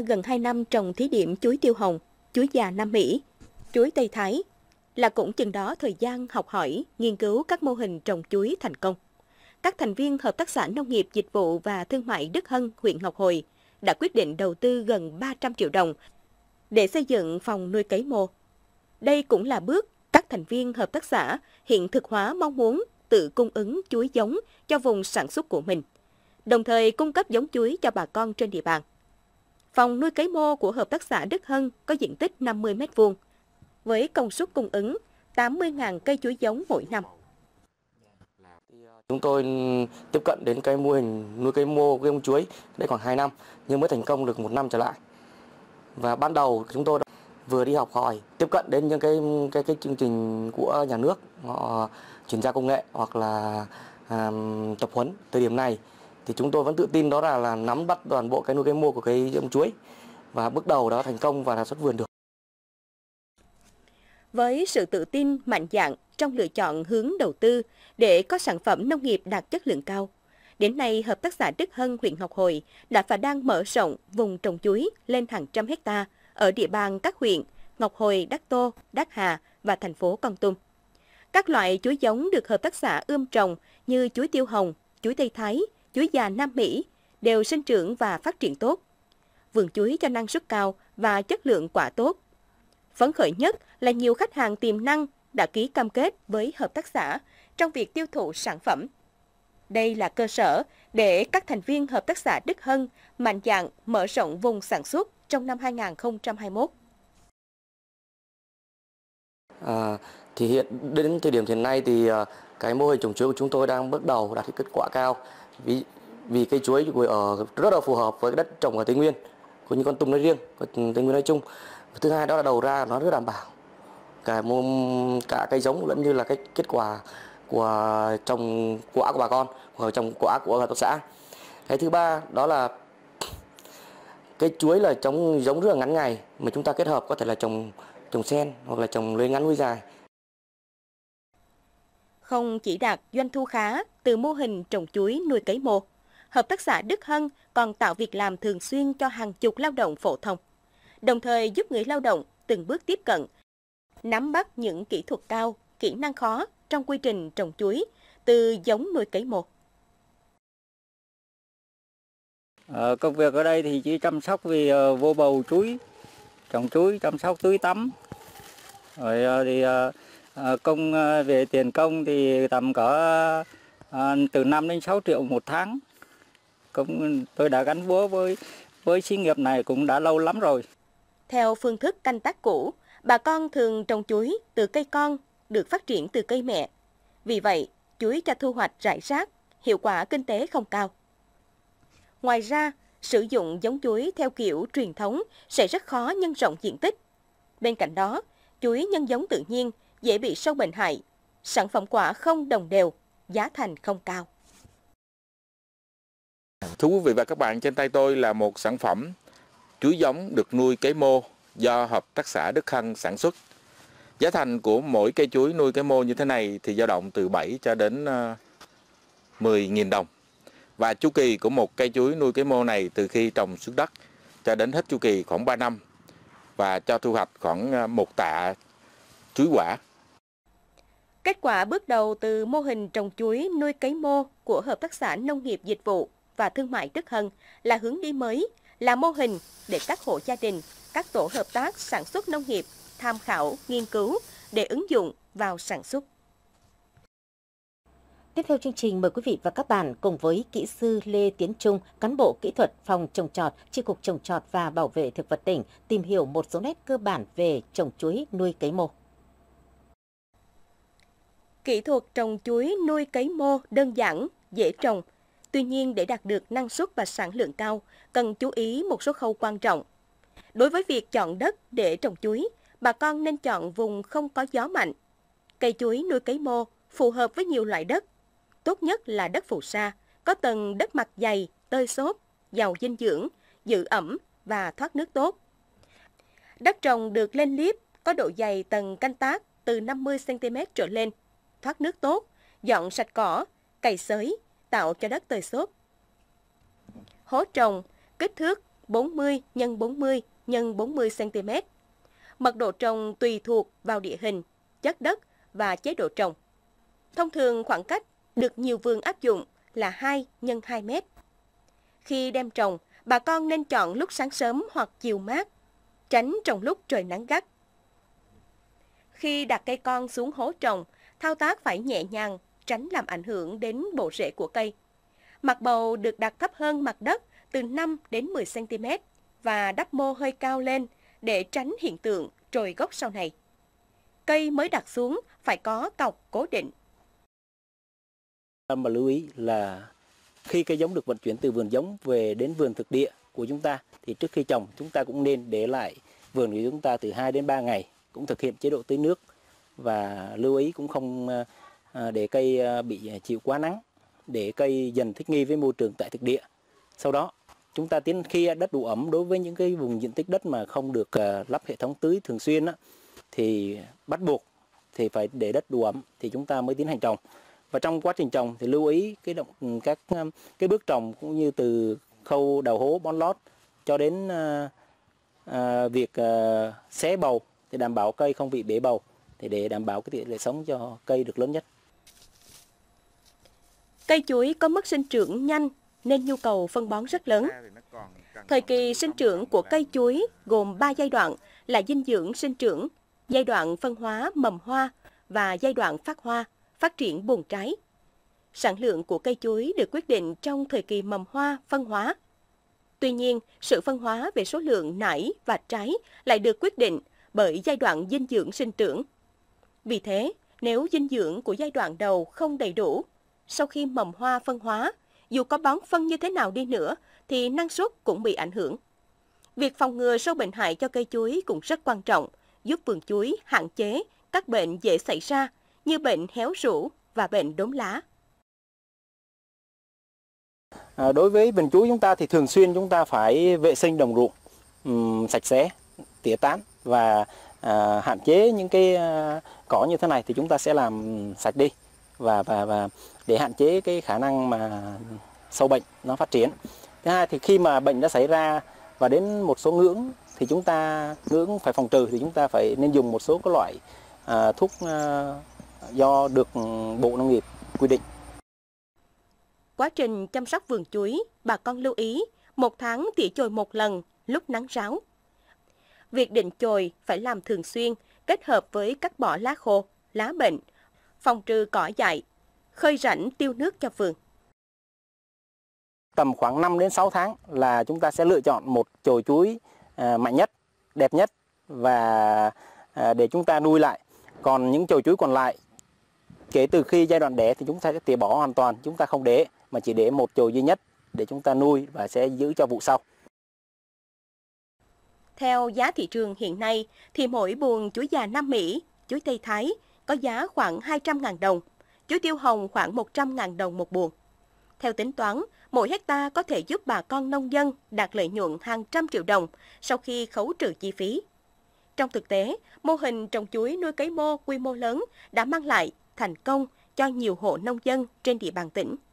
gần 2 năm trồng thí điểm chuối tiêu hồng, chuối già Nam Mỹ, chuối Tây Thái, là cũng chừng đó thời gian học hỏi, nghiên cứu các mô hình trồng chuối thành công. Các thành viên Hợp tác xã Nông nghiệp, Dịch vụ và Thương mại Đức Hân, huyện Ngọc Hồi đã quyết định đầu tư gần 300 triệu đồng để xây dựng phòng nuôi cấy mô. Đây cũng là bước các thành viên hợp tác xã hiện thực hóa mong muốn tự cung ứng chuối giống cho vùng sản xuất của mình, đồng thời cung cấp giống chuối cho bà con trên địa bàn. Phòng nuôi cấy mô của Hợp tác xã Đức Hân có diện tích 50 m vuông với công suất cung ứng 80.000 cây chuối giống mỗi năm. Chúng tôi tiếp cận đến cái mô hình nuôi cây mô cây ông chuối đây khoảng 2 năm nhưng mới thành công được một năm trở lại. Và ban đầu chúng tôi vừa đi học hỏi tiếp cận đến những cái cái cái chương trình của nhà nước họ chuyển giao công nghệ hoặc là à, tập huấn thời điểm này thì chúng tôi vẫn tự tin đó là, là nắm bắt toàn bộ cái nuôi cái mua của cái giống chuối và bước đầu đó thành công và đã xuất vườn được. Với sự tự tin, mạnh dạn trong lựa chọn hướng đầu tư để có sản phẩm nông nghiệp đạt chất lượng cao, đến nay Hợp tác xã Đức Hân huyện Ngọc Hồi đã và đang mở rộng vùng trồng chuối lên hàng trăm hecta ở địa bàn các huyện Ngọc Hồi, Đắc Tô, Đắc Hà và thành phố Con Tum. Các loại chuối giống được hợp tác xã ươm trồng như chuối tiêu hồng, chuối Tây Thái, chuối già Nam Mỹ đều sinh trưởng và phát triển tốt. Vườn chuối cho năng suất cao và chất lượng quả tốt. Phấn khởi nhất là nhiều khách hàng tiềm năng đã ký cam kết với hợp tác xã trong việc tiêu thụ sản phẩm. Đây là cơ sở để các thành viên hợp tác xã Đức Hân mạnh dạng mở rộng vùng sản xuất trong năm 2021. À, thì hiện đến thời điểm hiện nay thì à, cái mô hình trồng chuối của chúng tôi đang bước đầu đạt kết quả cao vì vì cây chuối ở ờ, rất là phù hợp với đất trồng ở tây nguyên cũng như con tum nói riêng và tây nguyên nói chung thứ hai đó là đầu ra nó rất đảm bảo cả môn cả cây giống lẫn như là cái kết quả của trồng quả của bà con của trồng quả của hợp tác xã cái thứ ba đó là cây chuối là trồng giống rất là ngắn ngày mà chúng ta kết hợp có thể là trồng trồng sen hoặc là trồng lưới ngắn lưới dài không chỉ đạt doanh thu khá từ mô hình trồng chuối nuôi cấy mô, hợp tác xã Đức Hân còn tạo việc làm thường xuyên cho hàng chục lao động phổ thông, đồng thời giúp người lao động từng bước tiếp cận, nắm bắt những kỹ thuật cao, kỹ năng khó trong quy trình trồng chuối từ giống nuôi cấy mô. À, công việc ở đây thì chỉ chăm sóc vì uh, vô bầu chuối, trồng chuối, chăm sóc tưới tắm. Rồi uh, thì uh, Ờ, công ờ, về tiền công thì tầm có ờ, từ 5 đến 6 triệu một tháng cũng tôi đã gắn bó với với xí nghiệp này cũng đã lâu lắm rồi theo phương thức canh tác cũ bà con thường trồng chuối từ cây con được phát triển từ cây mẹ vì vậy chuối cho thu hoạch rải rác hiệu quả kinh tế không cao ngoài ra sử dụng giống chuối theo kiểu truyền thống sẽ rất khó nhân rộng diện tích bên cạnh đó chuối nhân giống tự nhiên dễ bị sâu bệnh hại, sản phẩm quả không đồng đều, giá thành không cao. Thưa quý vị và các bạn, trên tay tôi là một sản phẩm chuối giống được nuôi cấy mô do Hợp tác xã Đức Hân sản xuất. Giá thành của mỗi cây chuối nuôi cấy mô như thế này thì dao động từ 7 cho đến 10.000 ờ, đồng. Và chu kỳ của một cây chuối nuôi cấy mô này từ khi trồng xuống đất cho đến hết chu kỳ khoảng 3 năm và cho thu hoạch khoảng ờ, một tạ chuối quả Kết quả bước đầu từ mô hình trồng chuối nuôi cấy mô của Hợp tác xã Nông nghiệp Dịch vụ và Thương mại Đức Hân là hướng đi mới, là mô hình để các hộ gia đình, các tổ hợp tác sản xuất nông nghiệp tham khảo, nghiên cứu để ứng dụng vào sản xuất. Tiếp theo chương trình mời quý vị và các bạn cùng với kỹ sư Lê Tiến Trung, cán bộ kỹ thuật phòng trồng trọt, chi cục trồng trọt và bảo vệ thực vật tỉnh tìm hiểu một số nét cơ bản về trồng chuối nuôi cấy mô. Kỹ thuật trồng chuối nuôi cấy mô đơn giản, dễ trồng. Tuy nhiên, để đạt được năng suất và sản lượng cao, cần chú ý một số khâu quan trọng. Đối với việc chọn đất để trồng chuối, bà con nên chọn vùng không có gió mạnh. Cây chuối nuôi cấy mô phù hợp với nhiều loại đất. Tốt nhất là đất phù sa, có tầng đất mặt dày, tơi xốp, giàu dinh dưỡng, giữ ẩm và thoát nước tốt. Đất trồng được lên liếp có độ dày tầng canh tác từ 50 cm trở lên thoát nước tốt, dọn sạch cỏ, cày xới, tạo cho đất tơi xốp. Hố trồng, kích thước 40 x 40 x 40 cm. Mật độ trồng tùy thuộc vào địa hình, chất đất và chế độ trồng. Thông thường khoảng cách được nhiều vườn áp dụng là 2 x 2 m. Khi đem trồng, bà con nên chọn lúc sáng sớm hoặc chiều mát, tránh trồng lúc trời nắng gắt. Khi đặt cây con xuống hố trồng, Thao tác phải nhẹ nhàng, tránh làm ảnh hưởng đến bộ rễ của cây. Mặt bầu được đặt thấp hơn mặt đất từ 5 đến 10 cm và đắp mô hơi cao lên để tránh hiện tượng trồi gốc sau này. Cây mới đặt xuống phải có cọc cố định. Mà lưu ý là khi cây giống được vận chuyển từ vườn giống về đến vườn thực địa của chúng ta thì trước khi trồng chúng ta cũng nên để lại vườn của chúng ta từ 2 đến 3 ngày cũng thực hiện chế độ tưới nước và lưu ý cũng không ờ, để cây ờ, bị chịu quá nắng để cây dần thích nghi với môi trường tại thực địa. Sau đó chúng ta tiến khi đất đủ ẩm đối với những cái vùng diện tích đất mà không được ờ, lắp hệ thống tưới thường xuyên á, thì bắt buộc thì phải để đất đủ ẩm thì chúng ta mới tiến hành trồng và trong quá trình trồng thì lưu ý cái động ừ, các cái bước trồng cũng như từ khâu đào hố bón lót cho đến à, à, việc à, xé bầu thì đảm bảo cây không bị bể bầu thì để đảm bảo cái tỷ lệ sống cho cây được lớn nhất. Cây chuối có mức sinh trưởng nhanh nên nhu cầu phân bón rất lớn. Thời kỳ sinh trưởng của cây chuối gồm 3 giai đoạn là dinh dưỡng sinh trưởng, giai đoạn phân hóa mầm hoa và giai đoạn phát hoa, phát triển buồn trái. Sản lượng của cây chuối được quyết định trong thời kỳ mầm hoa, phân hóa. Tuy nhiên, sự phân hóa về số lượng nảy và trái lại được quyết định bởi giai đoạn dinh dưỡng sinh trưởng. Vì thế, nếu dinh dưỡng của giai đoạn đầu không đầy đủ, sau khi mầm hoa phân hóa, dù có bón phân như thế nào đi nữa thì năng suất cũng bị ảnh hưởng. Việc phòng ngừa sâu bệnh hại cho cây chuối cũng rất quan trọng, giúp vườn chuối hạn chế các bệnh dễ xảy ra như bệnh héo rũ và bệnh đốm lá. À, đối với vườn chuối chúng ta thì thường xuyên chúng ta phải vệ sinh đồng ruộng um, sạch sẽ, tỉa tán và à, hạn chế những cái à, cỏ như thế này thì chúng ta sẽ làm sạch đi và và và để hạn chế cái khả năng mà sâu bệnh nó phát triển thứ hai thì khi mà bệnh đã xảy ra và đến một số ngưỡng thì chúng ta ngưỡng phải phòng trừ thì chúng ta phải nên dùng một số các loại à, thuốc à, do được bộ nông nghiệp quy định quá trình chăm sóc vườn chuối bà con lưu ý một tháng tỉa chồi một lần lúc nắng ráo việc định chồi phải làm thường xuyên kết hợp với cắt bỏ lá khô, lá bệnh, phòng trừ cỏ dại, khơi rảnh tiêu nước cho vườn. Tầm khoảng 5 đến 6 tháng là chúng ta sẽ lựa chọn một chồi chuối à, mạnh nhất, đẹp nhất và à, để chúng ta nuôi lại. Còn những chồi chuối còn lại kể từ khi giai đoạn đẻ thì chúng ta sẽ tỉa bỏ hoàn toàn, chúng ta không để mà chỉ để một chồi duy nhất để chúng ta nuôi và sẽ giữ cho vụ sau. Theo giá thị trường hiện nay, thì mỗi buồn chuối già Nam Mỹ, chuối Tây Thái có giá khoảng 200.000 đồng, chuối tiêu hồng khoảng 100.000 đồng một buồn. Theo tính toán, mỗi hecta có thể giúp bà con nông dân đạt lợi nhuận hàng trăm triệu đồng sau khi khấu trừ chi phí. Trong thực tế, mô hình trồng chuối nuôi cấy mô quy mô lớn đã mang lại thành công cho nhiều hộ nông dân trên địa bàn tỉnh.